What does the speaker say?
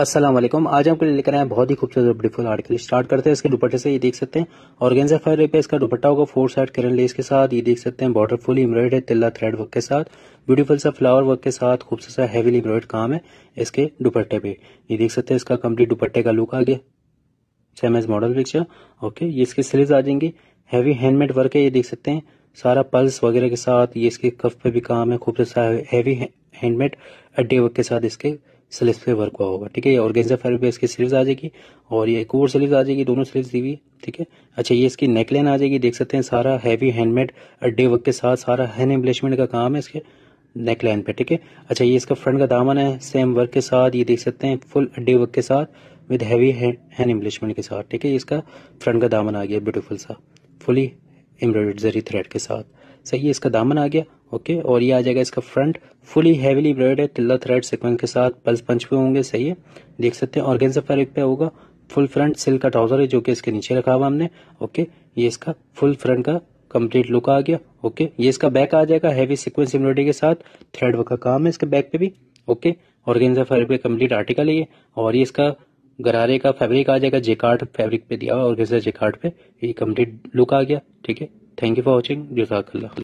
असलम आज आपके लेकर आए हैं बहुत ही खूबसूरत ब्यूटीफुल आर्टिकल स्टार्ट करते हैं इसके दुपट्टे से ये देख सकते हैं ऑर्गेन्जा फायर पे इसका दुपट्टा होगा फोर साइड करन लेस के साथ ये देख सकते हैं बॉर्डर फुल इम्ब्रॉयड है तिल्ला थ्रेड वर्क के साथ ब्यूटीफुल सा फ्लावर वर्क के साथ खूबसूरत सा हैवीली इम्ब्रॉयड काम है इसके दुपट्टे पे ये देख सकते हैं इसका कम्प्लीट दुपट्टे का लुक आ गया same as model picture okay ये इसकी स्लीव आ जाएंगी हैवी हैंडमेड वर्क है ये देख सकते हैं सारा पल्स वगैरह के साथ ये इसके कफ पे भी काम है खूबसूरत सा हैवी हैंडमेड अड्डे वर्क के साथ इसके स्लिप पे वर्क हुआ होगा ठीक है और गेंजा फैब्रिक पे इसकी स्लीव्स आ जाएगी और ये एक और स्लीव्स आ जाएगी दोनों स्लीव्स दी हुई ठीक है अच्छा ये इसकी नेकलाइन आ जाएगी देख सकते हैं सारा हैवी हैंडमेड अड्डे वर्क के साथ सारा हैंड एम्बलिशमेंट का काम है इसके नेकलाइन पे ठीक है अच्छा ये इसका फ्रंट का दामन है सेम वर्क के साथ ये देख सकते हैं फुल अड्डे वर्क के साथ विद हैवी हैंड एम्बलिशमेंट के साथ ठीक है इसका फ्रंट का दामन आ गया ब्यूटीफुल सा फुली एम्ब्रॉयडरी थ्रेड के साथ सही है इसका दामन आ गया ओके और ये आ जाएगा इसका फ्रंट फुली हैवीली ब्रेड है तिल्ला थ्रेड सिक्वेंस के साथ पल्स पंच पे होंगे सही है देख सकते हैं ऑर्गेन्जा फैब्रिक पे होगा फुल फ्रंट सिल्क का ट्राउजर है जो कि इसके नीचे रखा हुआ हमने ओके ये इसका फुल फ्रंट का कंप्लीट लुक आ गया ओके ये इसका बैक आ जाएगा हैवी सिक्वेंस एम्ब्रॉयडरी के साथ थ्रेड वर्क का काम है इसके बैक पे भी ओके ऑर्गेन्जा फैब्रिक पे कंप्लीट आर्टिकल है ये और ये इसका गरारे का फैब्रिक आ जाएगा जेकार्ड फैब्रिक पे दिया हुआ और ऑर्गेन्जा जेकार्ड पे ये कंप्लीट लुक आ गया ठीक है थैंक यू फॉर वॉचिंग जजाक